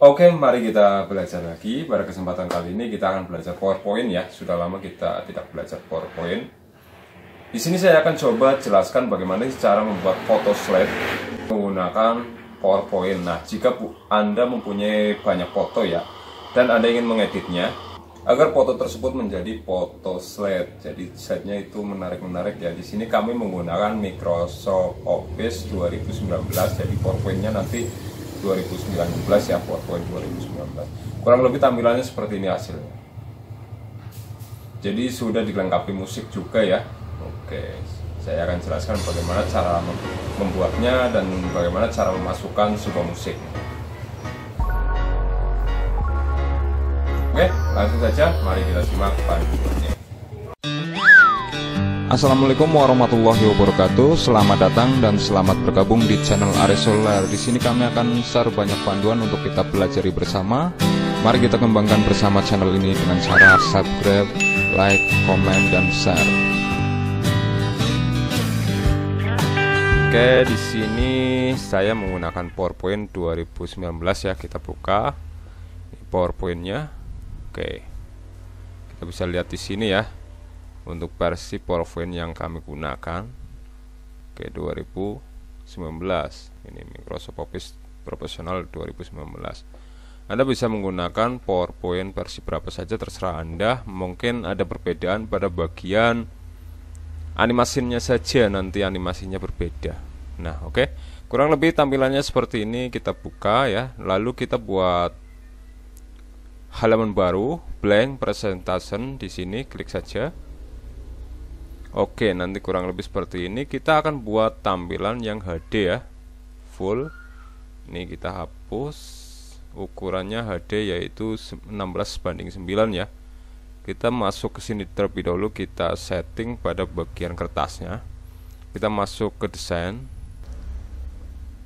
Oke, mari kita belajar lagi. Pada kesempatan kali ini kita akan belajar PowerPoint ya. Sudah lama kita tidak belajar PowerPoint. Di sini saya akan coba jelaskan bagaimana cara membuat foto slide menggunakan PowerPoint. Nah, jika Anda mempunyai banyak foto ya dan Anda ingin mengeditnya agar foto tersebut menjadi foto slide. Jadi slide-nya itu menarik-menarik ya. Di sini kami menggunakan Microsoft Office 2019. Jadi PowerPoint-nya nanti 2019 ya PowerPoint 2019 kurang lebih tampilannya seperti ini hasilnya jadi sudah dilengkapi musik juga ya oke saya akan jelaskan bagaimana cara membuatnya dan bagaimana cara memasukkan sebuah musik oke langsung saja mari kita simak panduan Assalamualaikum warahmatullahi wabarakatuh. Selamat datang dan selamat bergabung di channel Aresolar. Di sini kami akan share banyak panduan untuk kita pelajari bersama. Mari kita kembangkan bersama channel ini dengan cara subscribe, like, comment, dan share. Oke, di sini saya menggunakan PowerPoint 2019 ya. Kita buka PowerPointnya. Oke, kita bisa lihat di sini ya untuk versi PowerPoint yang kami gunakan ke 2019 ini Microsoft Office Profesional 2019 Anda bisa menggunakan PowerPoint versi berapa saja terserah Anda mungkin ada perbedaan pada bagian animasinya saja nanti animasinya berbeda nah oke okay. kurang lebih tampilannya seperti ini kita buka ya lalu kita buat halaman baru blank presentation di sini klik saja Oke, nanti kurang lebih seperti ini. Kita akan buat tampilan yang HD ya. Full. Ini kita hapus. Ukurannya HD yaitu 16 banding 9 ya. Kita masuk ke sini terlebih dahulu kita setting pada bagian kertasnya. Kita masuk ke desain.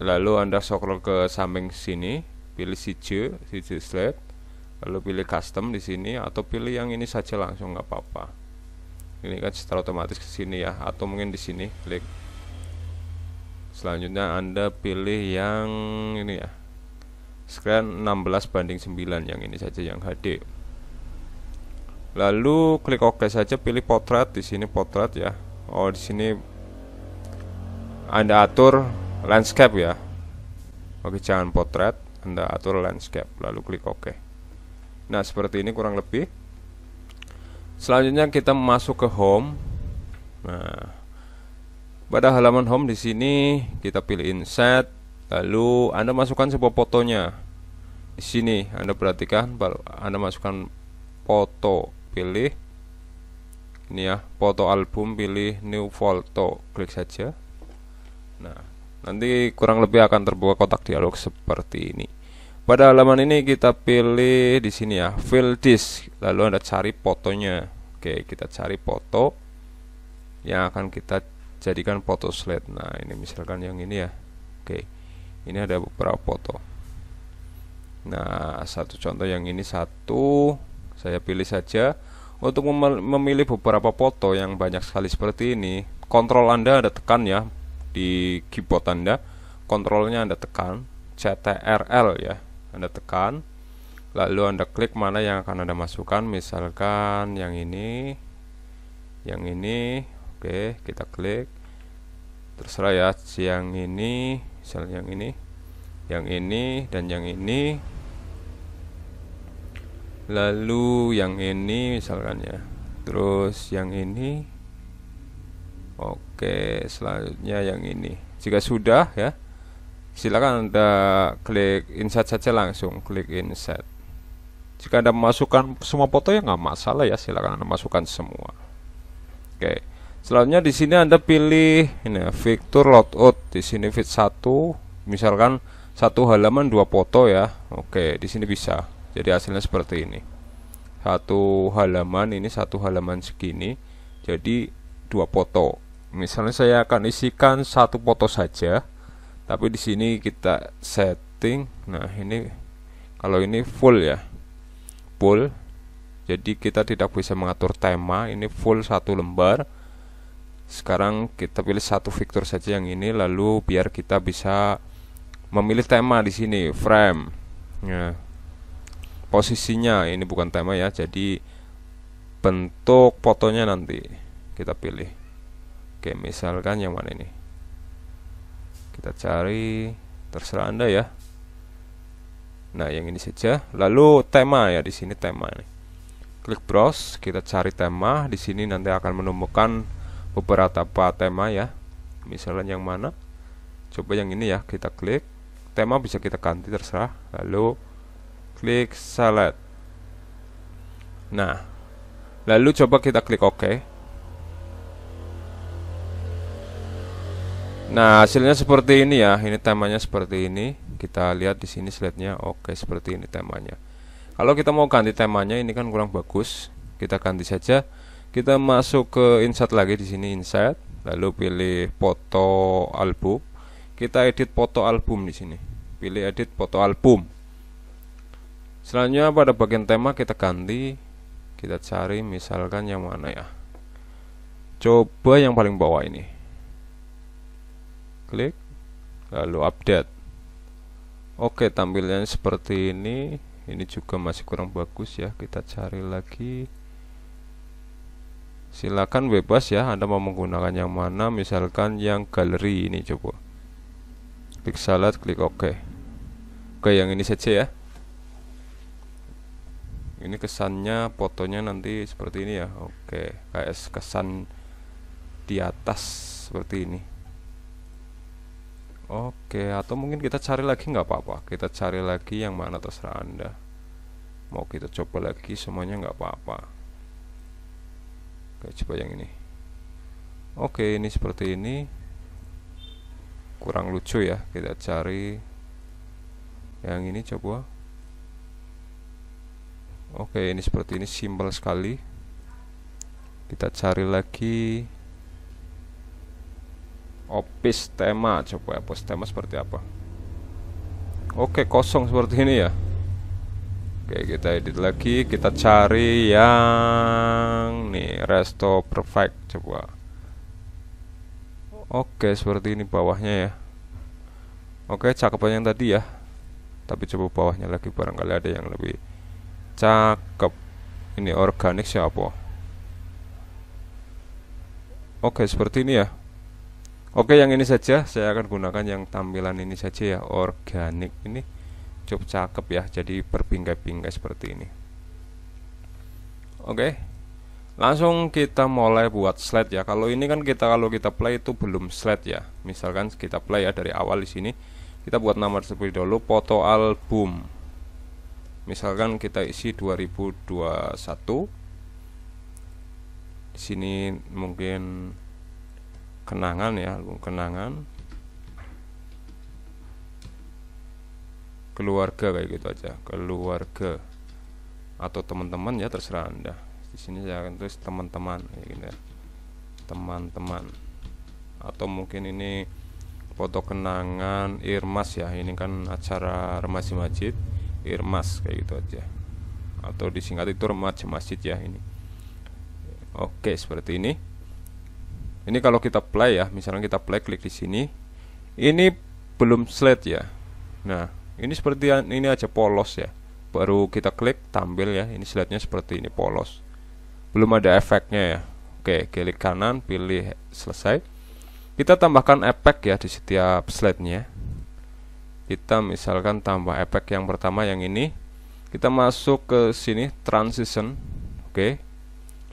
Lalu Anda scroll ke samping sini, pilih CJ, CJ slide Lalu pilih custom di sini atau pilih yang ini saja langsung nggak apa-apa ini kan secara otomatis ke sini ya atau mungkin di sini klik selanjutnya Anda pilih yang ini ya screen 16 banding 9 yang ini saja yang HD lalu klik OK saja pilih potret di sini potret ya oh di sini Anda atur landscape ya Oke jangan potret Anda atur landscape lalu klik OK Nah seperti ini kurang lebih Selanjutnya kita masuk ke home. Nah, pada halaman home di sini kita pilih insert, lalu Anda masukkan sebuah fotonya. Di sini Anda perhatikan baru Anda masukkan foto, pilih ini ya, foto album pilih new photo, klik saja. Nah, nanti kurang lebih akan terbuka kotak dialog seperti ini. Pada halaman ini kita pilih di sini ya, fill disk. Lalu Anda cari fotonya. Oke, kita cari foto yang akan kita jadikan foto slide. Nah, ini misalkan yang ini ya. Oke. Ini ada beberapa foto. Nah, satu contoh yang ini satu saya pilih saja untuk memilih beberapa foto yang banyak sekali seperti ini. Kontrol Anda ada tekan ya di keyboard Anda. Kontrolnya Anda tekan CTRL ya. Anda tekan lalu Anda klik mana yang akan Anda masukkan misalkan yang ini yang ini oke kita klik terserah ya yang ini misal yang ini yang ini dan yang ini lalu yang ini misalkan ya terus yang ini oke selanjutnya yang ini jika sudah ya silakan Anda klik insert saja langsung klik insert. Jika Anda memasukkan semua foto ya nggak masalah ya, silakan Anda masukkan semua. Oke. Selanjutnya di sini Anda pilih ini fitur loadout. Di sini fit 1 misalkan satu halaman dua foto ya. Oke, di sini bisa. Jadi hasilnya seperti ini. Satu halaman ini satu halaman segini. Jadi dua foto. Misalnya saya akan isikan satu foto saja tapi di sini kita setting nah ini kalau ini full ya full jadi kita tidak bisa mengatur tema ini full satu lembar sekarang kita pilih satu fitur saja yang ini lalu biar kita bisa memilih tema di sini frame ya. posisinya ini bukan tema ya jadi bentuk fotonya nanti kita pilih oke misalkan yang mana ini kita cari terserah anda ya nah yang ini saja lalu tema ya di sini tema ini klik browse kita cari tema di sini nanti akan menemukan beberapa tema ya misalnya yang mana coba yang ini ya kita klik tema bisa kita ganti terserah lalu klik select nah lalu coba kita klik OK Nah, hasilnya seperti ini ya. Ini temanya seperti ini. Kita lihat di sini slide-nya. Oke, seperti ini temanya. Kalau kita mau ganti temanya ini kan kurang bagus. Kita ganti saja. Kita masuk ke insert lagi di sini insert, lalu pilih foto album. Kita edit foto album di sini. Pilih edit foto album. Selanjutnya pada bagian tema kita ganti. Kita cari misalkan yang mana ya. Coba yang paling bawah ini klik lalu update oke tampilannya seperti ini ini juga masih kurang bagus ya kita cari lagi silakan bebas ya Anda mau menggunakan yang mana misalkan yang galeri ini coba klik salad klik OK oke yang ini saja ya ini kesannya fotonya nanti seperti ini ya oke kayak kesan di atas seperti ini Oke, atau mungkin kita cari lagi nggak apa-apa. Kita cari lagi yang mana terserah Anda. Mau kita coba lagi semuanya nggak apa-apa. Oke, coba yang ini. Oke, ini seperti ini. Kurang lucu ya. Kita cari yang ini coba. Oke, ini seperti ini simpel sekali. Kita cari lagi tema coba tema seperti apa oke kosong seperti ini ya oke kita edit lagi kita cari yang nih resto perfect coba oke seperti ini bawahnya ya oke cakepan yang tadi ya tapi coba bawahnya lagi barangkali ada yang lebih cakep ini organik siapa oke seperti ini ya Oke, yang ini saja saya akan gunakan yang tampilan ini saja ya, organik ini cukup cakep ya, jadi berbingkai-bingkai seperti ini. Oke. Langsung kita mulai buat slide ya. Kalau ini kan kita kalau kita play itu belum slide ya. Misalkan kita play ya dari awal di sini, kita buat nomor seperti dulu foto album. Misalkan kita isi 2021. Di sini mungkin kenangan ya album kenangan keluarga kayak gitu aja keluarga atau teman-teman ya terserah anda di sini saya akan tulis teman-teman kayak gitu ya teman-teman atau mungkin ini foto kenangan irmas ya ini kan acara remaja masjid irmas kayak gitu aja atau disingkat itu remaja masjid ya ini oke seperti ini ini kalau kita play ya misalnya kita play klik di sini ini belum slide ya nah ini seperti ini aja polos ya baru kita klik tampil ya ini slide-nya seperti ini polos belum ada efeknya ya oke klik kanan pilih selesai kita tambahkan efek ya di setiap slide-nya kita misalkan tambah efek yang pertama yang ini kita masuk ke sini transition oke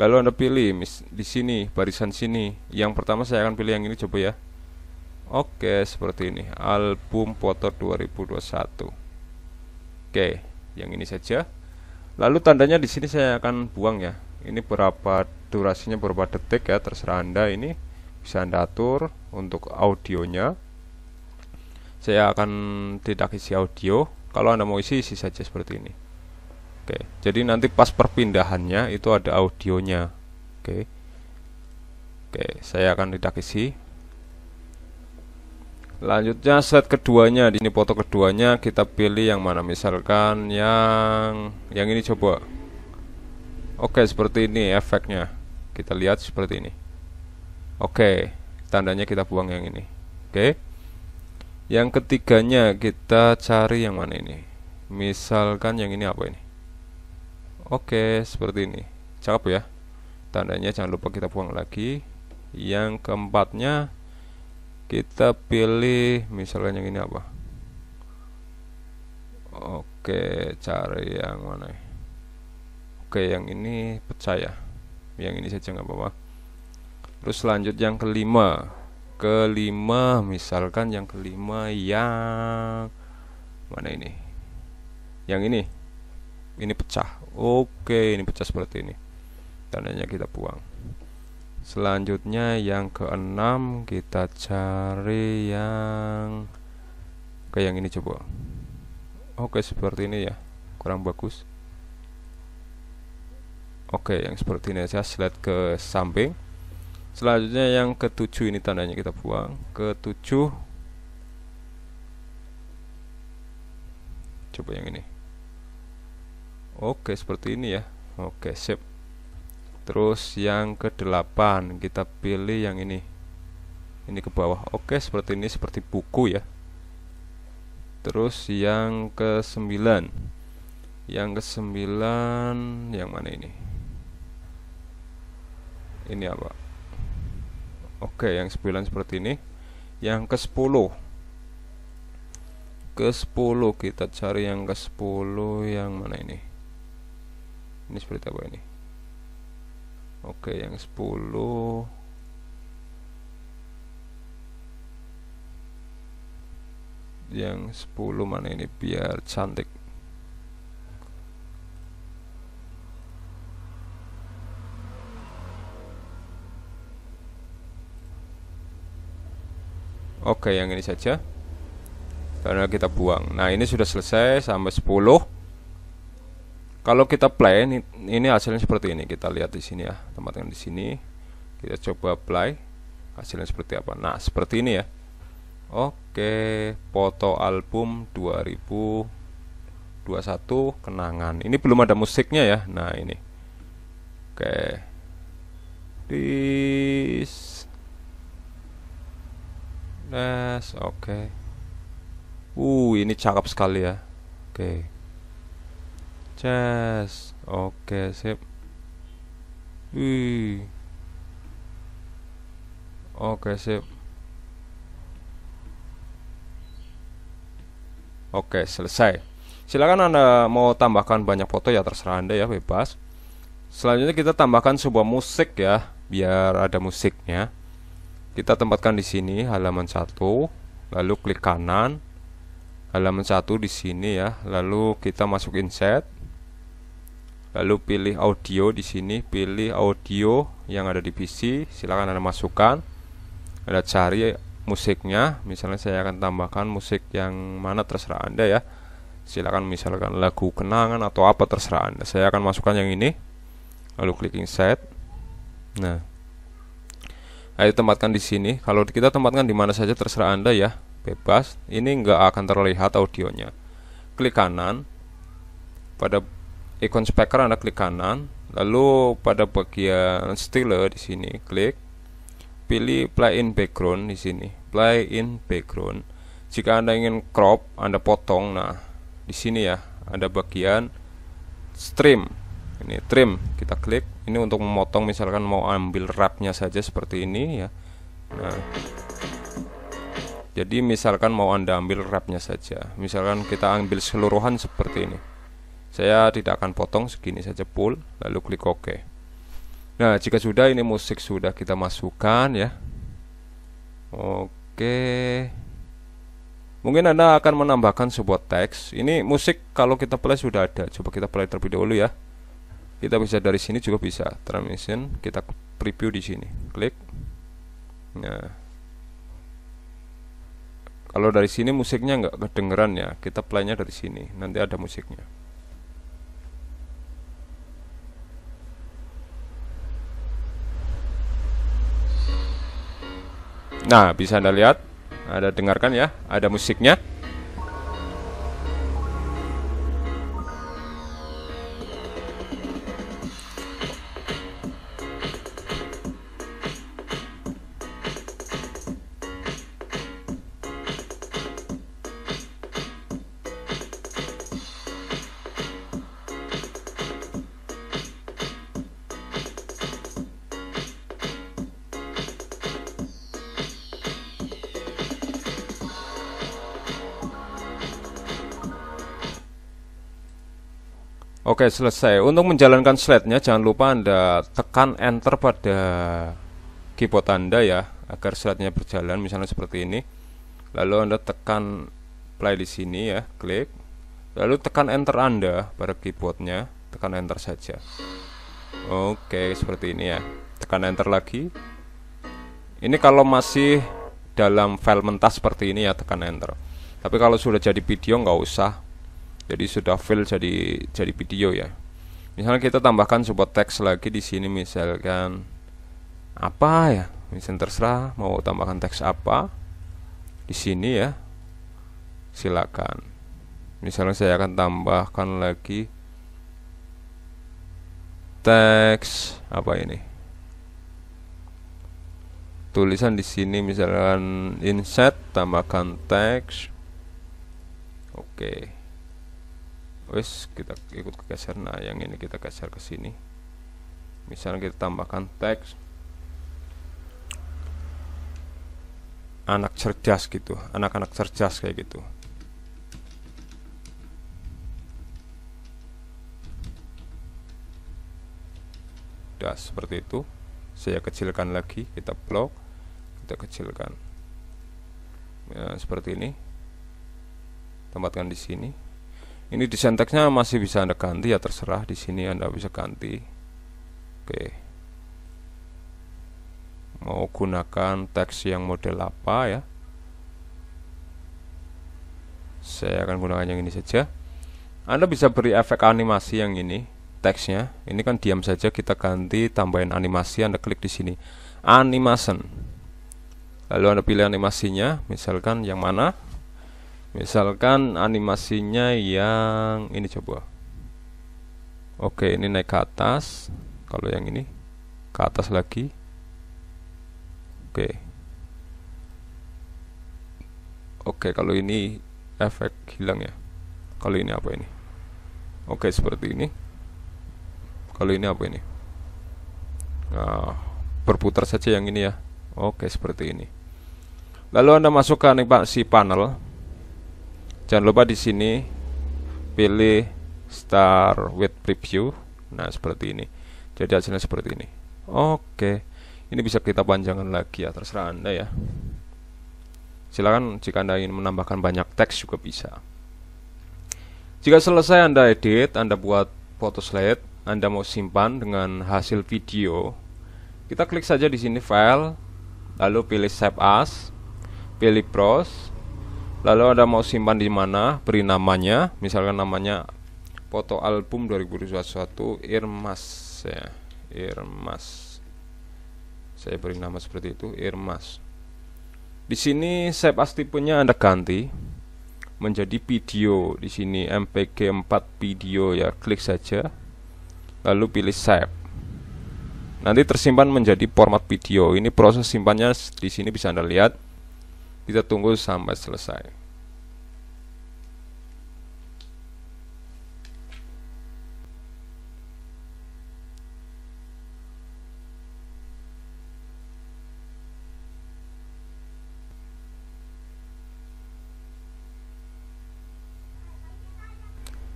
Lalu Anda pilih mis di sini, barisan sini. Yang pertama saya akan pilih yang ini coba ya. Oke, seperti ini. Album foto 2021. Oke, yang ini saja. Lalu tandanya di sini saya akan buang ya. Ini berapa durasinya berapa detik ya terserah Anda ini bisa Anda atur untuk audionya. Saya akan tidak isi audio. Kalau Anda mau isi isi saja seperti ini. Oke, okay. jadi nanti pas perpindahannya itu ada audionya. Oke, okay. oke, okay, saya akan tidak isi. Lanjutnya set keduanya di sini foto keduanya kita pilih yang mana misalkan yang yang ini coba. Oke seperti ini efeknya kita lihat seperti ini. Oke tandanya kita buang yang ini. Oke. Yang ketiganya kita cari yang mana ini. Misalkan yang ini apa ini? Oke, seperti ini. Cakep ya. Tandanya jangan lupa kita buang lagi. Yang keempatnya kita pilih misalnya yang ini apa? Oke, cari yang mana? Ya? Oke, yang ini percaya. Yang ini saja nggak apa-apa. Terus lanjut yang kelima. Kelima, misalkan yang kelima yang mana ini? Yang ini. Ini pecah Oke, ini pecah seperti ini. Tandanya kita buang. Selanjutnya yang keenam kita cari yang ke yang ini coba. Oke, seperti ini ya. Kurang bagus. Oke, yang seperti ini saya slide ke samping. Selanjutnya yang ketujuh ini tandanya kita buang. Ketujuh coba yang ini Oke, seperti ini ya. Oke, sip. Terus yang ke-8 kita pilih yang ini. Ini ke bawah. Oke, seperti ini seperti buku ya. Terus yang ke-9. Yang ke-9 yang mana ini? Ini apa? Oke, yang 9 seperti ini. Yang ke-10. Ke-10 kita cari yang ke-10 yang mana ini? ini seperti apa ini oke yang 10 yang 10 mana ini biar cantik Oke yang ini saja karena kita buang nah ini sudah selesai sampai 10 kalau kita play ini, ini hasilnya seperti ini kita lihat di sini ya teman-teman di sini kita coba play hasilnya seperti apa nah seperti ini ya oke foto album 2021 kenangan ini belum ada musiknya ya nah ini oke this oke uh ini cakep sekali ya oke okay Chess. Oke, sip. Wih. Oke, sip. Oke, selesai. Silakan Anda mau tambahkan banyak foto ya terserah Anda ya, bebas. Selanjutnya kita tambahkan sebuah musik ya, biar ada musiknya. Kita tempatkan di sini halaman 1, lalu klik kanan. Halaman 1 di sini ya, lalu kita masuk insert lalu pilih audio di sini pilih audio yang ada di PC silakan anda masukkan ada cari musiknya misalnya saya akan tambahkan musik yang mana terserah anda ya silakan misalkan lagu kenangan atau apa terserah anda saya akan masukkan yang ini lalu klik insert nah ayo tempatkan di sini kalau kita tempatkan di mana saja terserah anda ya bebas ini nggak akan terlihat audionya klik kanan pada ikon speaker Anda klik kanan, lalu pada bagian style di sini klik pilih play in background di sini, play in background. Jika Anda ingin crop, Anda potong. Nah, di sini ya, ada bagian stream. Ini trim, kita klik. Ini untuk memotong misalkan mau ambil rapnya saja seperti ini ya. Nah, jadi misalkan mau Anda ambil rapnya saja Misalkan kita ambil seluruhan seperti ini saya tidak akan potong segini saja pull, lalu klik OK. Nah, jika sudah ini musik sudah kita masukkan ya. Oke. Mungkin Anda akan menambahkan sebuah teks. Ini musik kalau kita play sudah ada. Coba kita play terlebih dahulu ya. Kita bisa dari sini juga bisa. Transmission kita preview di sini. Klik. Nah, kalau dari sini musiknya nggak kedengeran ya kita playnya dari sini nanti ada musiknya Nah, bisa Anda lihat, ada dengarkan ya, ada musiknya. Oke selesai. Untuk menjalankan slide-nya jangan lupa Anda tekan enter pada keyboard Anda ya agar slide-nya berjalan misalnya seperti ini. Lalu Anda tekan play di sini ya, klik. Lalu tekan enter Anda pada keyboardnya, tekan enter saja. Oke seperti ini ya. Tekan enter lagi. Ini kalau masih dalam file mentah seperti ini ya tekan enter. Tapi kalau sudah jadi video nggak usah jadi sudah fill jadi jadi video ya misalnya kita tambahkan sebuah teks lagi di sini misalkan apa ya misalnya terserah mau tambahkan teks apa di sini ya silakan misalnya saya akan tambahkan lagi teks apa ini tulisan di sini misalkan insert tambahkan teks oke okay wes kita ikut kegeser nah yang ini kita geser ke sini misalnya kita tambahkan teks anak cerdas gitu anak-anak cerdas kayak gitu sudah seperti itu saya kecilkan lagi kita blok kita kecilkan ya, seperti ini tempatkan di sini ini desain teksnya masih bisa Anda ganti ya terserah di sini Anda bisa ganti. Oke. Mau gunakan teks yang model apa ya? Saya akan gunakan yang ini saja. Anda bisa beri efek animasi yang ini teksnya. Ini kan diam saja kita ganti tambahin animasi Anda klik di sini. Animation. Lalu Anda pilih animasinya, misalkan yang mana? misalkan animasinya yang ini coba oke ini naik ke atas kalau yang ini ke atas lagi oke oke kalau ini efek hilang ya kalau ini apa ini oke seperti ini kalau ini apa ini nah, berputar saja yang ini ya oke seperti ini lalu anda masuk ke animasi panel jangan lupa di sini pilih start with preview nah seperti ini jadi hasilnya seperti ini oke ini bisa kita panjangkan lagi ya terserah anda ya silakan jika anda ingin menambahkan banyak teks juga bisa jika selesai anda edit anda buat foto slide anda mau simpan dengan hasil video kita klik saja di sini file lalu pilih save as pilih browse lalu ada mau simpan di mana beri namanya misalkan namanya foto album 2021 Irmas ya Irmas saya beri nama seperti itu Irmas di sini saya pasti punya Anda ganti menjadi video di sini MPG 4 video ya klik saja lalu pilih save nanti tersimpan menjadi format video ini proses simpannya di sini bisa Anda lihat kita tunggu sampai selesai.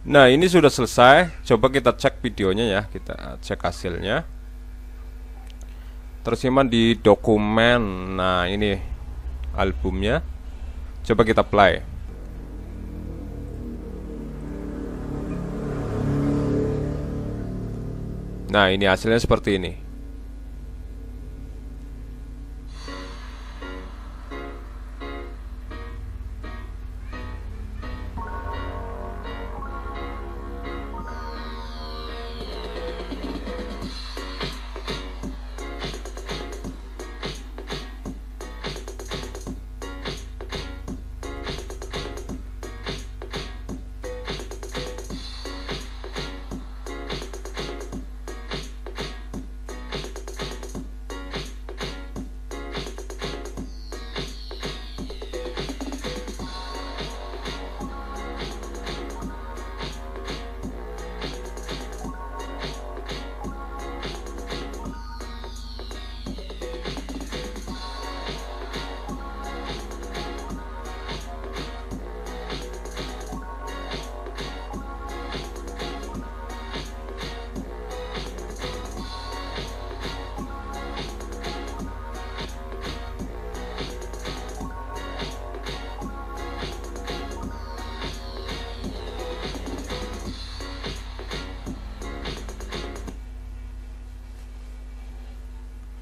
Nah ini sudah selesai Coba kita cek videonya ya Kita eh, cek hasilnya Tersimpan di dokumen Nah ini albumnya. Coba kita play. Nah, ini hasilnya seperti ini.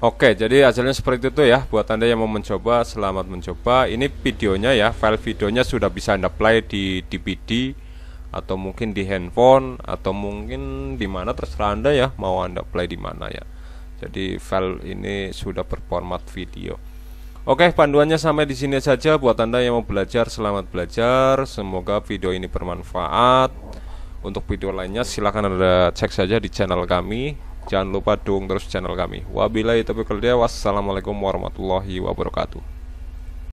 Oke, jadi hasilnya seperti itu ya. Buat Anda yang mau mencoba, selamat mencoba. Ini videonya ya, file videonya sudah bisa Anda play di DVD atau mungkin di handphone atau mungkin di mana terserah Anda ya, mau Anda play di mana ya. Jadi file ini sudah berformat video. Oke, panduannya sampai di sini saja buat Anda yang mau belajar, selamat belajar. Semoga video ini bermanfaat. Untuk video lainnya silahkan Anda cek saja di channel kami Jangan lupa dukung terus channel kami. Wabillahi taufiq wassalamualaikum warahmatullahi wabarakatuh.